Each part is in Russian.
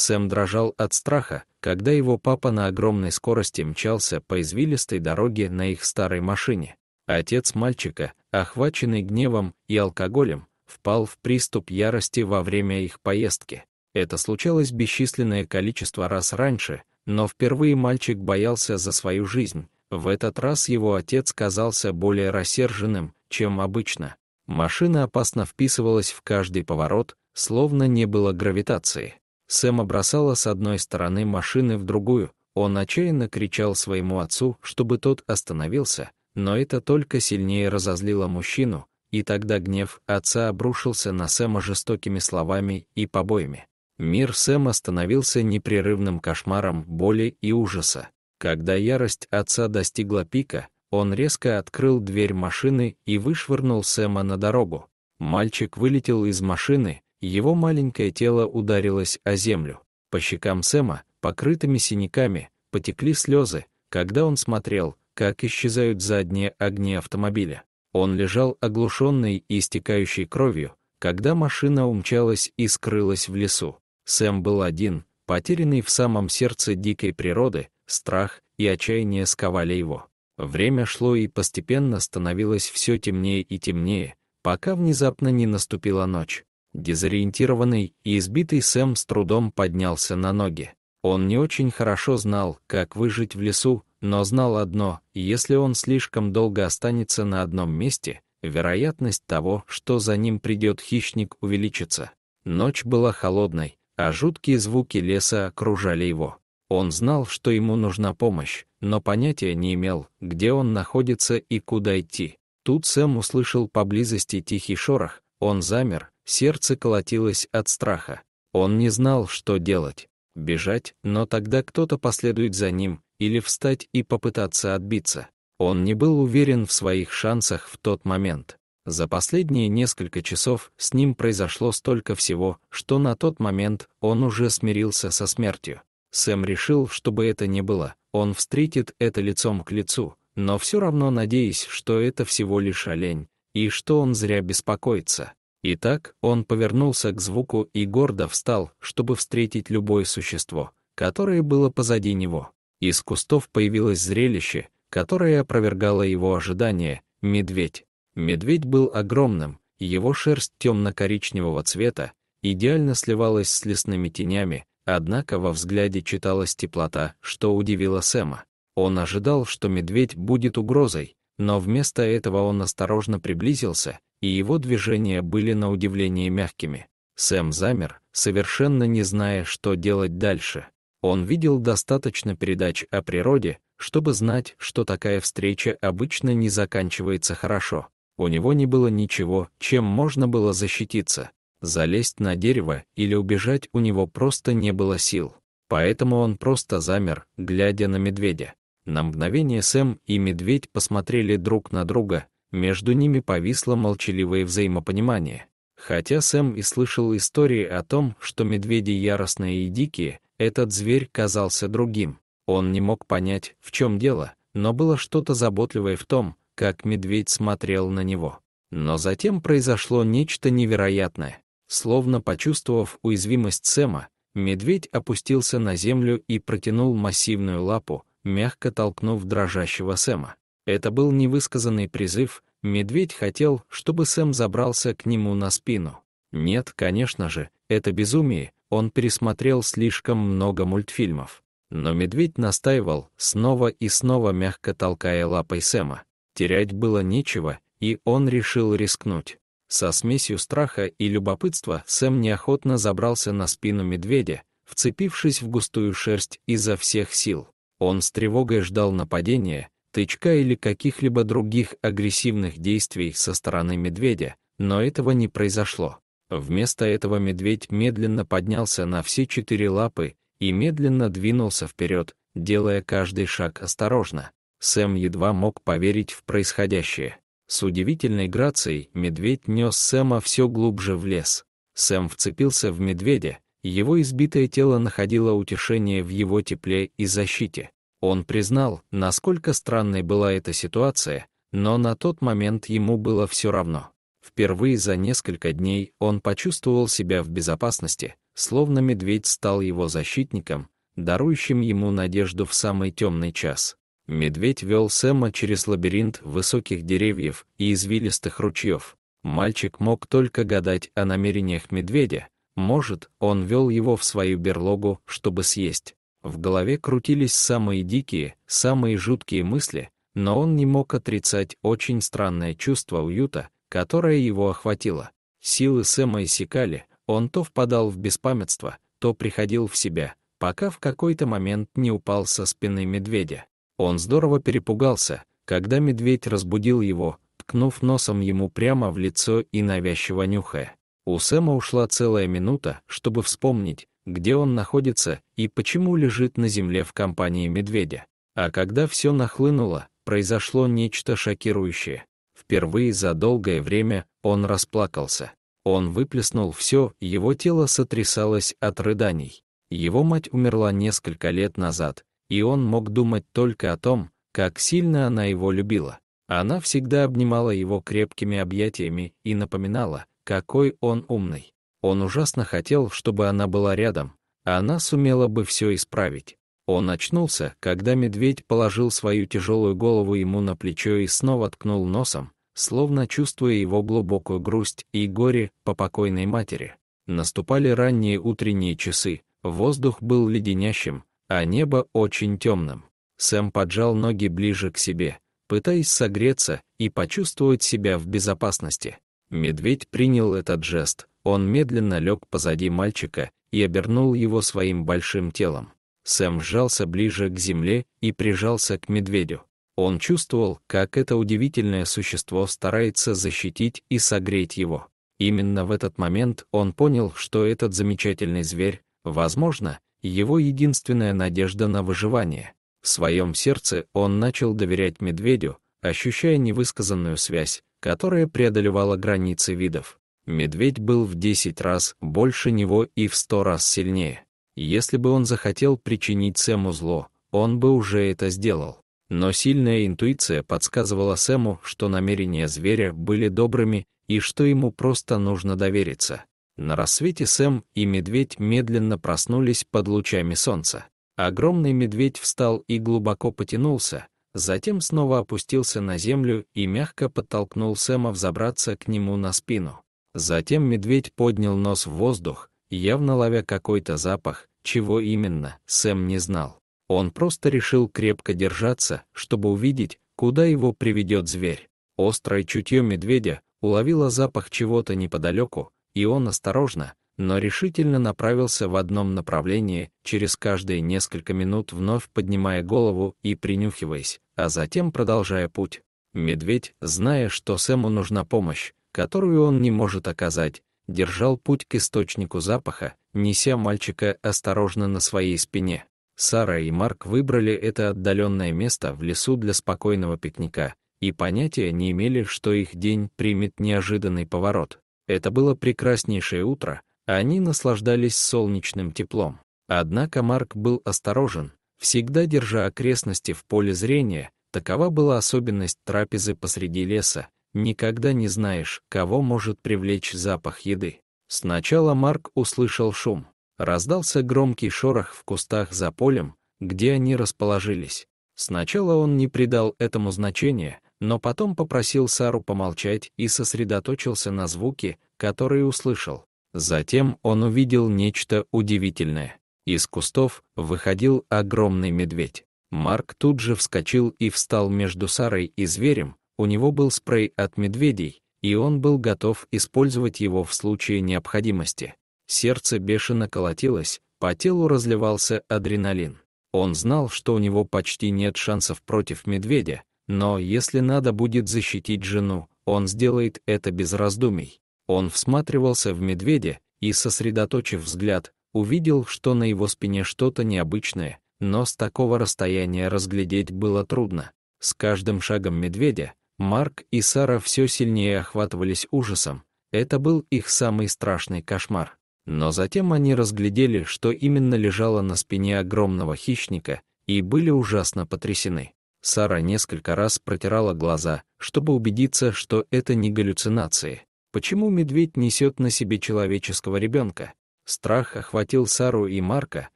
Сэм дрожал от страха, когда его папа на огромной скорости мчался по извилистой дороге на их старой машине. Отец мальчика, охваченный гневом и алкоголем, впал в приступ ярости во время их поездки. Это случалось бесчисленное количество раз раньше, но впервые мальчик боялся за свою жизнь. В этот раз его отец казался более рассерженным, чем обычно. Машина опасно вписывалась в каждый поворот, словно не было гравитации. Сэма бросала с одной стороны машины в другую. Он отчаянно кричал своему отцу, чтобы тот остановился, но это только сильнее разозлило мужчину, и тогда гнев отца обрушился на Сэма жестокими словами и побоями. Мир Сэма становился непрерывным кошмаром боли и ужаса. Когда ярость отца достигла пика, он резко открыл дверь машины и вышвырнул Сэма на дорогу. Мальчик вылетел из машины, его маленькое тело ударилось о землю. По щекам Сэма, покрытыми синяками, потекли слезы, когда он смотрел, как исчезают задние огни автомобиля. Он лежал оглушенный и истекающий кровью, когда машина умчалась и скрылась в лесу. Сэм был один, потерянный в самом сердце дикой природы, страх и отчаяние сковали его. Время шло и постепенно становилось все темнее и темнее, пока внезапно не наступила ночь. Дезориентированный и избитый Сэм с трудом поднялся на ноги. Он не очень хорошо знал, как выжить в лесу, но знал одно, если он слишком долго останется на одном месте, вероятность того, что за ним придет хищник, увеличится. Ночь была холодной, а жуткие звуки леса окружали его. Он знал, что ему нужна помощь, но понятия не имел, где он находится и куда идти. Тут Сэм услышал поблизости тихий шорох, он замер, Сердце колотилось от страха. Он не знал, что делать. Бежать, но тогда кто-то последует за ним, или встать и попытаться отбиться. Он не был уверен в своих шансах в тот момент. За последние несколько часов с ним произошло столько всего, что на тот момент он уже смирился со смертью. Сэм решил, чтобы это не было, он встретит это лицом к лицу, но все равно надеясь, что это всего лишь олень, и что он зря беспокоится. Итак, он повернулся к звуку и гордо встал, чтобы встретить любое существо, которое было позади него. Из кустов появилось зрелище, которое опровергало его ожидания — медведь. Медведь был огромным, его шерсть темно-коричневого цвета идеально сливалась с лесными тенями, однако во взгляде читалась теплота, что удивило Сэма. Он ожидал, что медведь будет угрозой, но вместо этого он осторожно приблизился и его движения были на удивление мягкими. Сэм замер, совершенно не зная, что делать дальше. Он видел достаточно передач о природе, чтобы знать, что такая встреча обычно не заканчивается хорошо. У него не было ничего, чем можно было защититься. Залезть на дерево или убежать у него просто не было сил. Поэтому он просто замер, глядя на медведя. На мгновение Сэм и медведь посмотрели друг на друга, между ними повисло молчаливое взаимопонимание. Хотя Сэм и слышал истории о том, что медведи яростные и дикие, этот зверь казался другим. Он не мог понять, в чем дело, но было что-то заботливое в том, как медведь смотрел на него. Но затем произошло нечто невероятное. Словно почувствовав уязвимость Сэма, медведь опустился на землю и протянул массивную лапу, мягко толкнув дрожащего Сэма. Это был невысказанный призыв, медведь хотел, чтобы Сэм забрался к нему на спину. Нет, конечно же, это безумие, он пересмотрел слишком много мультфильмов. Но медведь настаивал, снова и снова мягко толкая лапой Сэма. Терять было нечего, и он решил рискнуть. Со смесью страха и любопытства Сэм неохотно забрался на спину медведя, вцепившись в густую шерсть изо всех сил. Он с тревогой ждал нападения, тычка или каких-либо других агрессивных действий со стороны медведя, но этого не произошло. Вместо этого медведь медленно поднялся на все четыре лапы и медленно двинулся вперед, делая каждый шаг осторожно. Сэм едва мог поверить в происходящее. С удивительной грацией медведь нес Сэма все глубже в лес. Сэм вцепился в медведя, его избитое тело находило утешение в его тепле и защите. Он признал, насколько странной была эта ситуация, но на тот момент ему было все равно. Впервые за несколько дней он почувствовал себя в безопасности, словно медведь стал его защитником, дарующим ему надежду в самый темный час. Медведь вел Сэма через лабиринт высоких деревьев и извилистых ручьев. Мальчик мог только гадать о намерениях медведя. Может, он вел его в свою берлогу, чтобы съесть. В голове крутились самые дикие, самые жуткие мысли, но он не мог отрицать очень странное чувство уюта, которое его охватило. Силы Сэма иссякали, он то впадал в беспамятство, то приходил в себя, пока в какой-то момент не упал со спины медведя. Он здорово перепугался, когда медведь разбудил его, ткнув носом ему прямо в лицо и навязчиво нюхая. У Сэма ушла целая минута, чтобы вспомнить, где он находится и почему лежит на земле в компании медведя. А когда все нахлынуло, произошло нечто шокирующее. Впервые за долгое время он расплакался. Он выплеснул все, его тело сотрясалось от рыданий. Его мать умерла несколько лет назад, и он мог думать только о том, как сильно она его любила. Она всегда обнимала его крепкими объятиями и напоминала, какой он умный. Он ужасно хотел, чтобы она была рядом, а она сумела бы все исправить. Он очнулся, когда медведь положил свою тяжелую голову ему на плечо и снова ткнул носом, словно чувствуя его глубокую грусть и горе по покойной матери. Наступали ранние утренние часы, воздух был леденящим, а небо очень темным. Сэм поджал ноги ближе к себе, пытаясь согреться и почувствовать себя в безопасности. Медведь принял этот жест, он медленно лег позади мальчика и обернул его своим большим телом. Сэм сжался ближе к земле и прижался к медведю. Он чувствовал, как это удивительное существо старается защитить и согреть его. Именно в этот момент он понял, что этот замечательный зверь, возможно, его единственная надежда на выживание. В своем сердце он начал доверять медведю, ощущая невысказанную связь, которая преодолевала границы видов. Медведь был в десять раз больше него и в сто раз сильнее. Если бы он захотел причинить Сэму зло, он бы уже это сделал. Но сильная интуиция подсказывала Сэму, что намерения зверя были добрыми и что ему просто нужно довериться. На рассвете Сэм и медведь медленно проснулись под лучами солнца. Огромный медведь встал и глубоко потянулся, затем снова опустился на землю и мягко подтолкнул Сэма взобраться к нему на спину. Затем медведь поднял нос в воздух, явно ловя какой-то запах, чего именно, Сэм не знал. Он просто решил крепко держаться, чтобы увидеть, куда его приведет зверь. Острое чутье медведя уловило запах чего-то неподалеку, и он осторожно, но решительно направился в одном направлении, через каждые несколько минут вновь поднимая голову и принюхиваясь, а затем продолжая путь. Медведь, зная, что Сэму нужна помощь, которую он не может оказать, держал путь к источнику запаха, неся мальчика осторожно на своей спине. Сара и Марк выбрали это отдаленное место в лесу для спокойного пикника, и понятия не имели, что их день примет неожиданный поворот. Это было прекраснейшее утро, а они наслаждались солнечным теплом. Однако Марк был осторожен, всегда держа окрестности в поле зрения, такова была особенность трапезы посреди леса, Никогда не знаешь, кого может привлечь запах еды. Сначала Марк услышал шум. Раздался громкий шорох в кустах за полем, где они расположились. Сначала он не придал этому значения, но потом попросил Сару помолчать и сосредоточился на звуке, который услышал. Затем он увидел нечто удивительное. Из кустов выходил огромный медведь. Марк тут же вскочил и встал между Сарой и зверем, у него был спрей от медведей, и он был готов использовать его в случае необходимости. Сердце бешено колотилось, по телу разливался адреналин. Он знал, что у него почти нет шансов против медведя, но если надо будет защитить жену, он сделает это без раздумий. Он всматривался в медведя и, сосредоточив взгляд, увидел, что на его спине что-то необычное, но с такого расстояния разглядеть было трудно. С каждым шагом медведя Марк и Сара все сильнее охватывались ужасом. Это был их самый страшный кошмар. Но затем они разглядели, что именно лежало на спине огромного хищника, и были ужасно потрясены. Сара несколько раз протирала глаза, чтобы убедиться, что это не галлюцинации. Почему медведь несет на себе человеческого ребенка? Страх охватил Сару и Марка,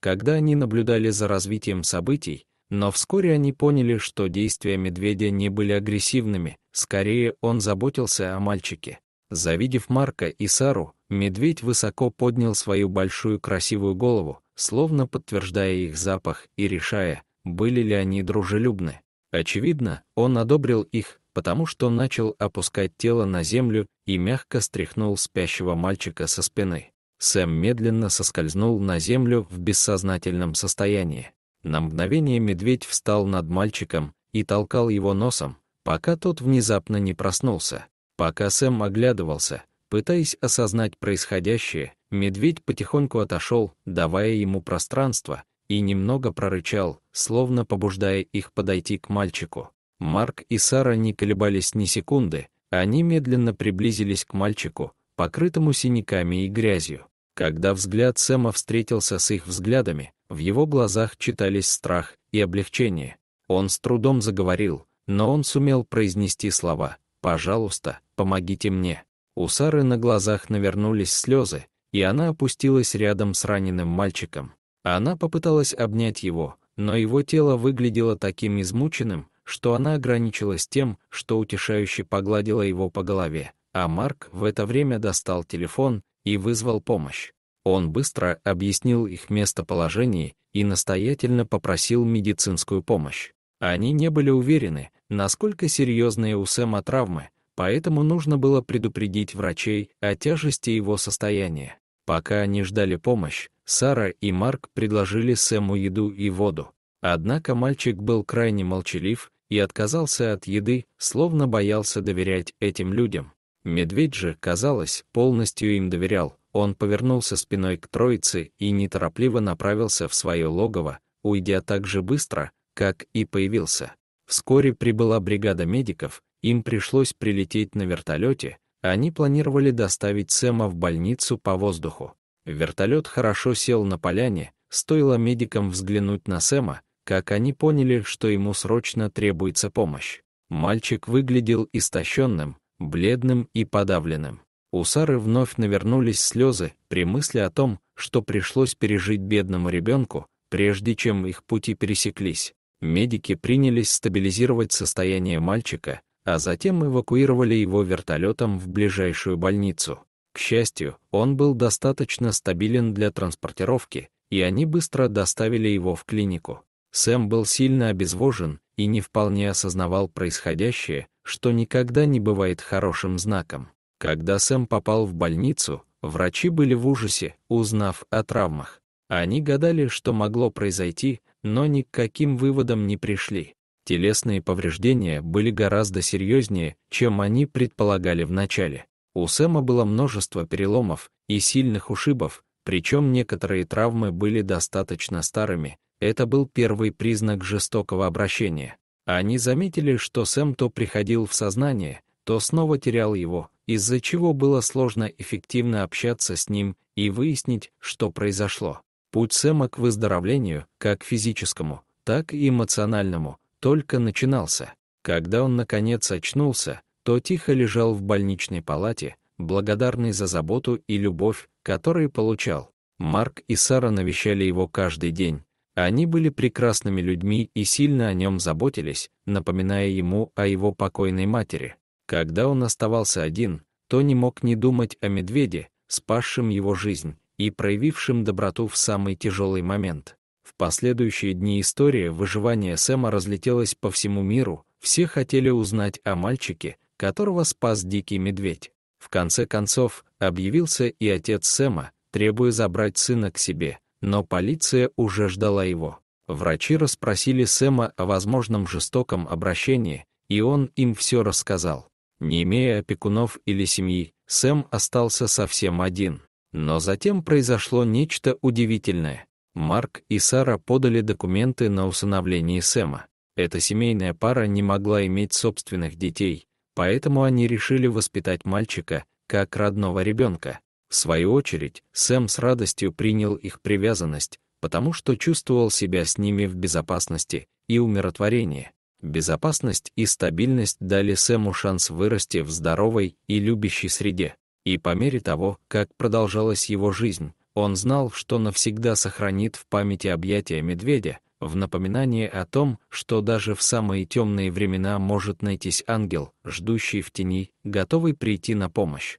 когда они наблюдали за развитием событий, но вскоре они поняли, что действия медведя не были агрессивными, скорее он заботился о мальчике. Завидев Марка и Сару, медведь высоко поднял свою большую красивую голову, словно подтверждая их запах и решая, были ли они дружелюбны. Очевидно, он одобрил их, потому что начал опускать тело на землю и мягко стряхнул спящего мальчика со спины. Сэм медленно соскользнул на землю в бессознательном состоянии. На мгновение медведь встал над мальчиком и толкал его носом, пока тот внезапно не проснулся. Пока Сэм оглядывался, пытаясь осознать происходящее, медведь потихоньку отошел, давая ему пространство, и немного прорычал, словно побуждая их подойти к мальчику. Марк и Сара не колебались ни секунды, они медленно приблизились к мальчику, покрытому синяками и грязью. Когда взгляд Сэма встретился с их взглядами, в его глазах читались страх и облегчение. Он с трудом заговорил, но он сумел произнести слова «Пожалуйста, помогите мне». У Сары на глазах навернулись слезы, и она опустилась рядом с раненым мальчиком. Она попыталась обнять его, но его тело выглядело таким измученным, что она ограничилась тем, что утешающе погладила его по голове, а Марк в это время достал телефон и вызвал помощь. Он быстро объяснил их местоположение и настоятельно попросил медицинскую помощь. Они не были уверены, насколько серьезные у Сэма травмы, поэтому нужно было предупредить врачей о тяжести его состояния. Пока они ждали помощь, Сара и Марк предложили Сэму еду и воду. Однако мальчик был крайне молчалив и отказался от еды, словно боялся доверять этим людям. Медведь же, казалось, полностью им доверял. Он повернулся спиной к троице и неторопливо направился в свое логово, уйдя так же быстро, как и появился. Вскоре прибыла бригада медиков, им пришлось прилететь на вертолете, они планировали доставить Сэма в больницу по воздуху. Вертолет хорошо сел на поляне, стоило медикам взглянуть на Сэма, как они поняли, что ему срочно требуется помощь. Мальчик выглядел истощенным, бледным и подавленным. У Сары вновь навернулись слезы при мысли о том, что пришлось пережить бедному ребенку, прежде чем их пути пересеклись. Медики принялись стабилизировать состояние мальчика, а затем эвакуировали его вертолетом в ближайшую больницу. К счастью, он был достаточно стабилен для транспортировки, и они быстро доставили его в клинику. Сэм был сильно обезвожен и не вполне осознавал происходящее, что никогда не бывает хорошим знаком. Когда Сэм попал в больницу, врачи были в ужасе, узнав о травмах. Они гадали, что могло произойти, но ни к каким выводам не пришли. Телесные повреждения были гораздо серьезнее, чем они предполагали вначале. У Сэма было множество переломов и сильных ушибов, причем некоторые травмы были достаточно старыми. Это был первый признак жестокого обращения. Они заметили, что Сэм то приходил в сознание, то снова терял его, из-за чего было сложно эффективно общаться с ним и выяснить, что произошло. Путь Сэма к выздоровлению, как физическому, так и эмоциональному, только начинался. Когда он, наконец, очнулся, то тихо лежал в больничной палате, благодарный за заботу и любовь, которые получал. Марк и Сара навещали его каждый день, они были прекрасными людьми и сильно о нем заботились, напоминая ему о его покойной матери. Когда он оставался один, то не мог не думать о медведе, спасшем его жизнь и проявившем доброту в самый тяжелый момент. В последующие дни история выживания Сэма разлетелась по всему миру, все хотели узнать о мальчике, которого спас дикий медведь. В конце концов, объявился и отец Сэма, требуя забрать сына к себе, но полиция уже ждала его. Врачи расспросили Сэма о возможном жестоком обращении, и он им все рассказал. Не имея опекунов или семьи, Сэм остался совсем один. Но затем произошло нечто удивительное. Марк и Сара подали документы на усыновление Сэма. Эта семейная пара не могла иметь собственных детей, поэтому они решили воспитать мальчика, как родного ребенка. В свою очередь, Сэм с радостью принял их привязанность, потому что чувствовал себя с ними в безопасности и умиротворении. Безопасность и стабильность дали Сэму шанс вырасти в здоровой и любящей среде. И по мере того, как продолжалась его жизнь, он знал, что навсегда сохранит в памяти объятия медведя, в напоминании о том, что даже в самые темные времена может найтись ангел, ждущий в тени, готовый прийти на помощь.